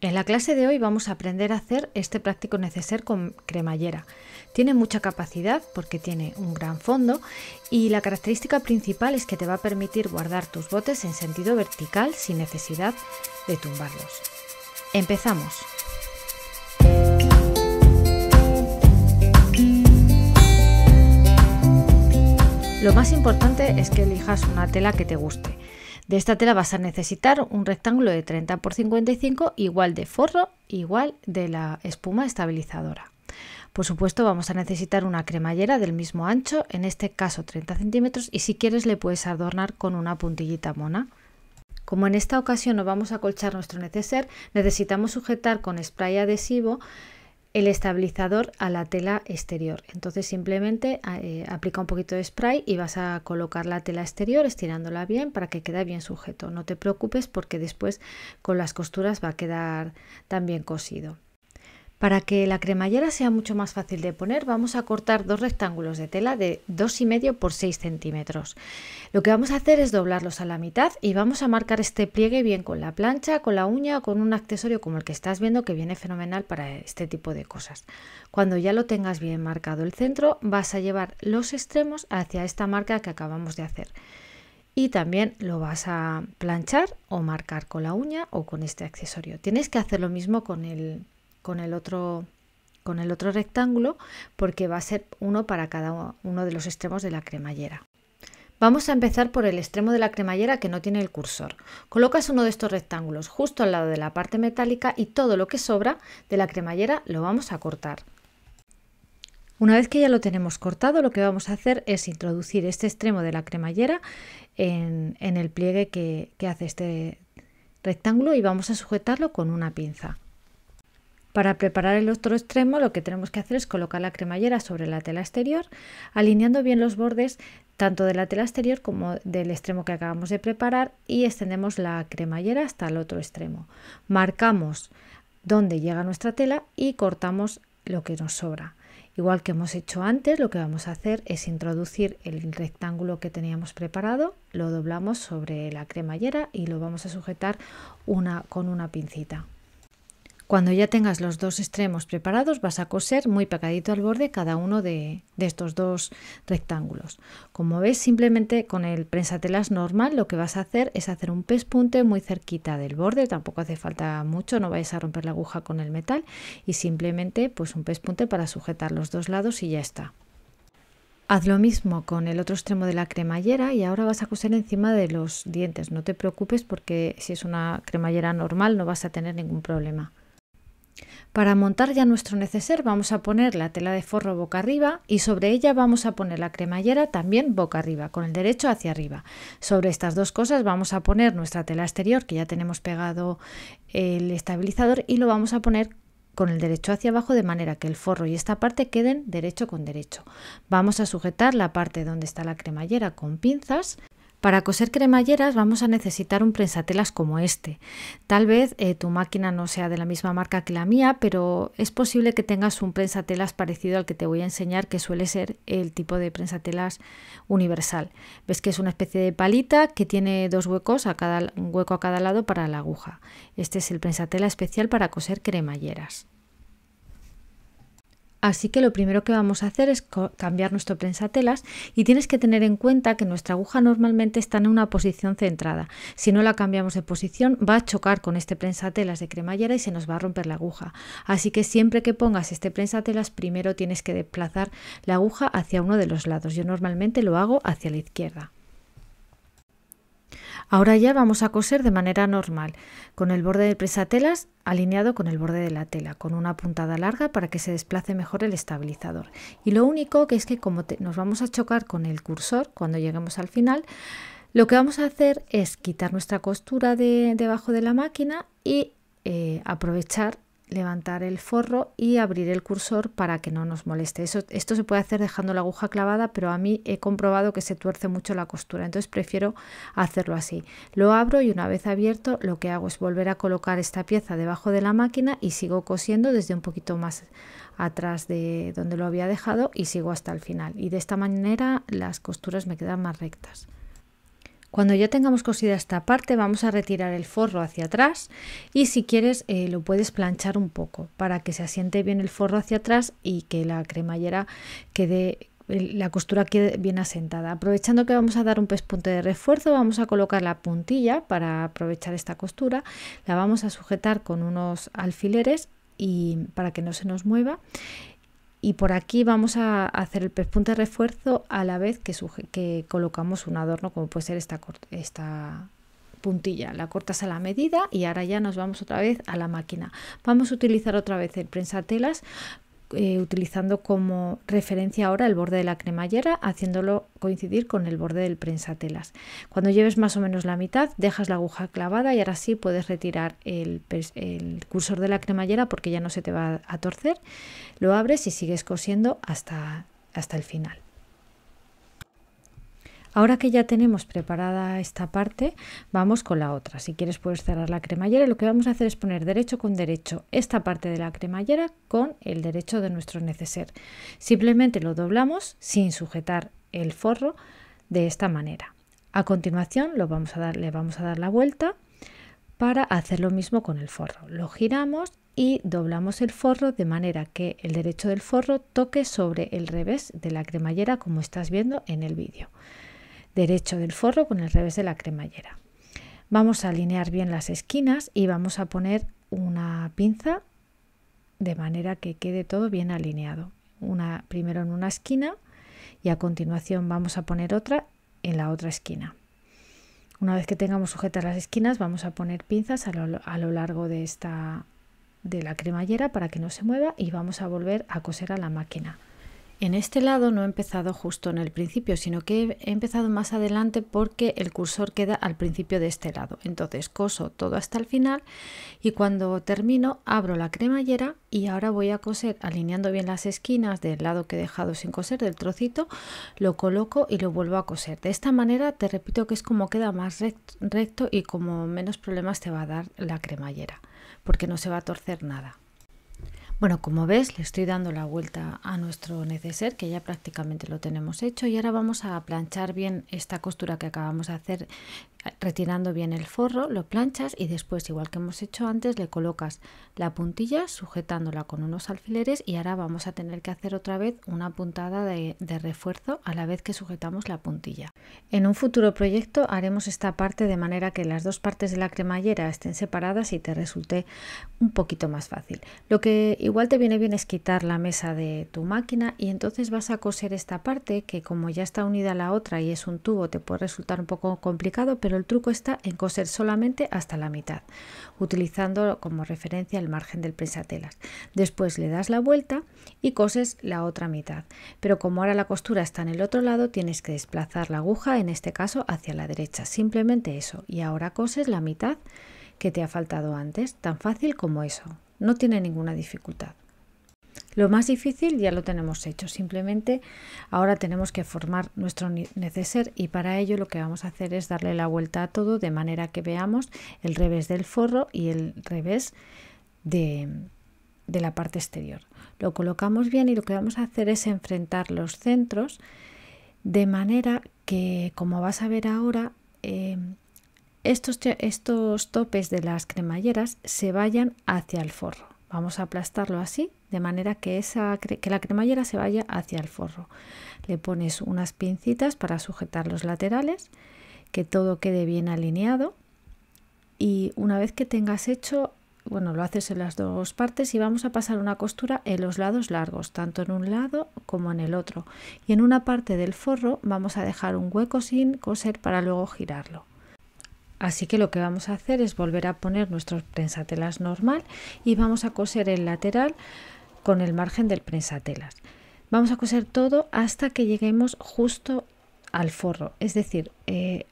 En la clase de hoy vamos a aprender a hacer este práctico neceser con cremallera. Tiene mucha capacidad porque tiene un gran fondo y la característica principal es que te va a permitir guardar tus botes en sentido vertical sin necesidad de tumbarlos. Empezamos. Lo más importante es que elijas una tela que te guste. De esta tela vas a necesitar un rectángulo de 30 por 55 igual de forro, igual de la espuma estabilizadora. Por supuesto vamos a necesitar una cremallera del mismo ancho, en este caso 30 centímetros y si quieres le puedes adornar con una puntillita mona. Como en esta ocasión no vamos a colchar nuestro neceser, necesitamos sujetar con spray adhesivo el estabilizador a la tela exterior. Entonces simplemente eh, aplica un poquito de spray y vas a colocar la tela exterior estirándola bien para que quede bien sujeto. No te preocupes porque después con las costuras va a quedar también cosido. Para que la cremallera sea mucho más fácil de poner, vamos a cortar dos rectángulos de tela de 2,5 por 6 centímetros. Lo que vamos a hacer es doblarlos a la mitad y vamos a marcar este pliegue bien con la plancha, con la uña o con un accesorio como el que estás viendo que viene fenomenal para este tipo de cosas. Cuando ya lo tengas bien marcado el centro, vas a llevar los extremos hacia esta marca que acabamos de hacer. Y también lo vas a planchar o marcar con la uña o con este accesorio. Tienes que hacer lo mismo con el con el otro con el otro rectángulo porque va a ser uno para cada uno de los extremos de la cremallera. Vamos a empezar por el extremo de la cremallera que no tiene el cursor. Colocas uno de estos rectángulos justo al lado de la parte metálica y todo lo que sobra de la cremallera lo vamos a cortar. Una vez que ya lo tenemos cortado, lo que vamos a hacer es introducir este extremo de la cremallera en, el pliegue que hace este rectángulo y vamos a sujetarlo con una pinza. Para preparar el otro extremo lo que tenemos que hacer es colocar la cremallera sobre la tela exterior, alineando bien los bordes tanto de la tela exterior como del extremo que acabamos de preparar y extendemos la cremallera hasta el otro extremo. Marcamos dónde llega nuestra tela y cortamos lo que nos sobra. Igual que hemos hecho antes, lo que vamos a hacer es introducir el rectángulo que teníamos preparado, lo doblamos sobre la cremallera y lo vamos a sujetar con una pincita. Cuando ya tengas los dos extremos preparados, vas a coser muy pegadito al borde cada uno de, estos dos rectángulos. Como ves, simplemente con el prensatelas normal lo que vas a hacer es hacer un pespunte muy cerquita del borde, tampoco hace falta mucho, no vais a romper la aguja con el metal y simplemente pues un pespunte para sujetar los dos lados y ya está. Haz lo mismo con el otro extremo de la cremallera y ahora vas a coser encima de los dientes. No te preocupes porque si es una cremallera normal no vas a tener ningún problema. Para montar ya nuestro neceser vamos a poner la tela de forro boca arriba y sobre ella vamos a poner la cremallera también boca arriba, con el derecho hacia arriba. Sobre estas dos cosas vamos a poner nuestra tela exterior que ya tenemos pegado el estabilizador y lo vamos a poner con el derecho hacia abajo de manera que el forro y esta parte queden derecho con derecho. Vamos a sujetar la parte donde está la cremallera con pinzas para coser cremalleras vamos a necesitar un prensatelas como este. Tal vez eh, tu máquina no sea de la misma marca que la mía, pero es posible que tengas un prensatelas parecido al que te voy a enseñar, que suele ser el tipo de prensatelas universal. Ves que es una especie de palita que tiene dos huecos a cada hueco a cada lado para la aguja. Este es el prensatela especial para coser cremalleras. Así que lo primero que vamos a hacer es cambiar nuestro prensatelas y tienes que tener en cuenta que nuestra aguja normalmente está en una posición centrada. Si no la cambiamos de posición va a chocar con este prensatelas de cremallera y se nos va a romper la aguja. Así que siempre que pongas este prensatelas primero tienes que desplazar la aguja hacia uno de los lados. Yo normalmente lo hago hacia la izquierda. Ahora ya vamos a coser de manera normal, con el borde de presatelas alineado con el borde de la tela, con una puntada larga para que se desplace mejor el estabilizador. Y lo único que es que como nos vamos a chocar con el cursor cuando lleguemos al final, lo que vamos a hacer es quitar nuestra costura de, debajo de la máquina y eh, aprovechar levantar el forro y abrir el cursor para que no nos moleste. Eso, esto se puede hacer dejando la aguja clavada, pero a mí he comprobado que se tuerce mucho la costura, entonces prefiero hacerlo así. Lo abro y una vez abierto lo que hago es volver a colocar esta pieza debajo de la máquina y sigo cosiendo desde un poquito más atrás de donde lo había dejado y sigo hasta el final. Y de esta manera las costuras me quedan más rectas. Cuando ya tengamos cosida esta parte vamos a retirar el forro hacia atrás y si quieres eh, lo puedes planchar un poco para que se asiente bien el forro hacia atrás y que la cremallera quede la costura quede bien asentada. Aprovechando que vamos a dar un pespunte de refuerzo, vamos a colocar la puntilla para aprovechar esta costura. La vamos a sujetar con unos alfileres y para que no se nos mueva y por aquí vamos a hacer el pespunte refuerzo a la vez que, que colocamos un adorno como puede ser esta, esta puntilla. La cortas a la medida y ahora ya nos vamos otra vez a la máquina. Vamos a utilizar otra vez el prensatelas eh, utilizando como referencia ahora el borde de la cremallera, haciéndolo coincidir con el borde del prensatelas. Cuando lleves más o menos la mitad, dejas la aguja clavada y ahora sí puedes retirar el, el cursor de la cremallera porque ya no se te va a torcer. Lo abres y sigues cosiendo hasta, hasta el final. Ahora que ya tenemos preparada esta parte, vamos con la otra. Si quieres puedes cerrar la cremallera lo que vamos a hacer es poner derecho con derecho esta parte de la cremallera con el derecho de nuestro neceser. Simplemente lo doblamos sin sujetar el forro de esta manera. A continuación lo vamos a le vamos a dar la vuelta para hacer lo mismo con el forro. Lo giramos y doblamos el forro de manera que el derecho del forro toque sobre el revés de la cremallera como estás viendo en el vídeo derecho del forro con el revés de la cremallera. Vamos a alinear bien las esquinas y vamos a poner una pinza de manera que quede todo bien alineado. Una primero en una esquina y a continuación vamos a poner otra en la otra esquina. Una vez que tengamos sujetas las esquinas vamos a poner pinzas a lo, largo de esta de la cremallera para que no se mueva y vamos a volver a coser a la máquina. En este lado no he empezado justo en el principio, sino que he empezado más adelante porque el cursor queda al principio de este lado. Entonces coso todo hasta el final y cuando termino abro la cremallera y ahora voy a coser alineando bien las esquinas del lado que he dejado sin coser, del trocito, lo coloco y lo vuelvo a coser. De esta manera te repito que es como queda más recto y como menos problemas te va a dar la cremallera porque no se va a torcer nada. Bueno, como ves, le estoy dando la vuelta a nuestro neceser, que ya prácticamente lo tenemos hecho, y ahora vamos a planchar bien esta costura que acabamos de hacer Retirando bien el forro, lo planchas y después, igual que hemos hecho antes, le colocas la puntilla sujetándola con unos alfileres y ahora vamos a tener que hacer otra vez una puntada de, refuerzo a la vez que sujetamos la puntilla. En un futuro proyecto haremos esta parte de manera que las dos partes de la cremallera estén separadas y te resulte un poquito más fácil. Lo que igual te viene bien es quitar la mesa de tu máquina y entonces vas a coser esta parte que como ya está unida a la otra y es un tubo te puede resultar un poco complicado pero el truco está en coser solamente hasta la mitad, utilizando como referencia el margen del prensatelas. Después le das la vuelta y coses la otra mitad, pero como ahora la costura está en el otro lado, tienes que desplazar la aguja, en este caso hacia la derecha, simplemente eso, y ahora coses la mitad que te ha faltado antes, tan fácil como eso, no tiene ninguna dificultad. Lo más difícil ya lo tenemos hecho, simplemente ahora tenemos que formar nuestro neceser y para ello lo que vamos a hacer es darle la vuelta a todo de manera que veamos el revés del forro y el revés de, la parte exterior. Lo colocamos bien y lo que vamos a hacer es enfrentar los centros de manera que, como vas a ver ahora, em, estos, estos topes de las cremalleras se vayan hacia el forro. Vamos a aplastarlo así de manera que, esa, que la cremallera se vaya hacia el forro. Le pones unas pincitas para sujetar los laterales, que todo quede bien alineado y una vez que tengas hecho, bueno, lo haces en las dos partes y vamos a pasar una costura en los lados largos, tanto en un lado como en el otro. Y en una parte del forro vamos a dejar un hueco sin coser para luego girarlo. Así que lo que vamos a hacer es volver a poner nuestro prensatelas normal y vamos a coser el lateral con el margen del prensatelas. Vamos a coser todo hasta que lleguemos justo al forro, es decir, eh,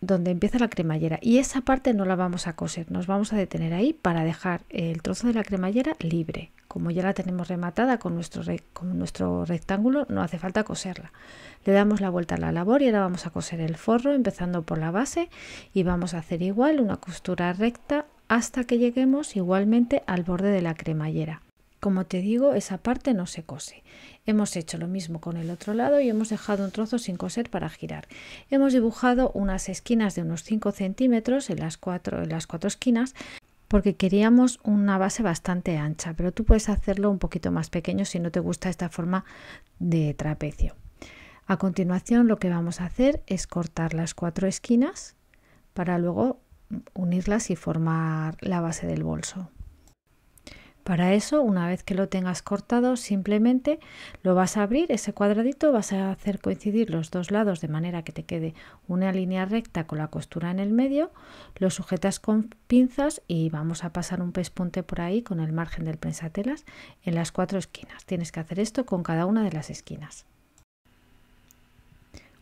donde empieza la cremallera. Y esa parte no la vamos a coser, nos vamos a detener ahí para dejar el trozo de la cremallera libre. Como ya la tenemos rematada con nuestro, con nuestro rectángulo, no hace falta coserla. Le damos la vuelta a la labor y ahora vamos a coser el forro empezando por la base y vamos a hacer igual una costura recta hasta que lleguemos igualmente al borde de la cremallera. Como te digo, esa parte no se cose. Hemos hecho lo mismo con el otro lado y hemos dejado un trozo sin coser para girar. Hemos dibujado unas esquinas de unos 5 centímetros en las cuatro, en las cuatro esquinas porque queríamos una base bastante ancha, pero tú puedes hacerlo un poquito más pequeño si no te gusta esta forma de trapecio. A continuación lo que vamos a hacer es cortar las cuatro esquinas para luego unirlas y formar la base del bolso. Para eso, una vez que lo tengas cortado, simplemente lo vas a abrir, ese cuadradito, vas a hacer coincidir los dos lados de manera que te quede una línea recta con la costura en el medio, lo sujetas con pinzas y vamos a pasar un pespunte por ahí con el margen del prensatelas en las cuatro esquinas. Tienes que hacer esto con cada una de las esquinas.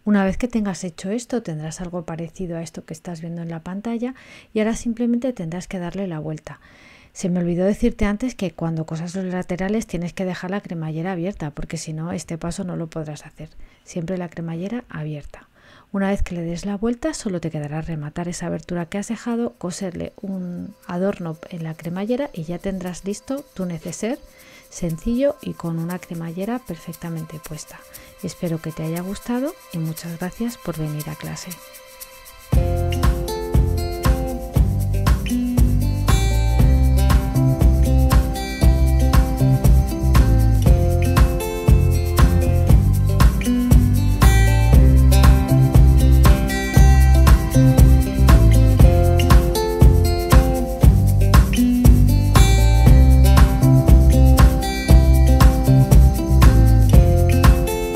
Una vez que tengas hecho esto, tendrás algo parecido a esto que estás viendo en la pantalla y ahora simplemente tendrás que darle la vuelta. Se me olvidó decirte antes que cuando cosas los laterales tienes que dejar la cremallera abierta, porque si no, este paso no lo podrás hacer. Siempre la cremallera abierta. Una vez que le des la vuelta, solo te quedará rematar esa abertura que has dejado, coserle un adorno en la cremallera y ya tendrás listo tu neceser sencillo y con una cremallera perfectamente puesta. Espero que te haya gustado y muchas gracias por venir a clase.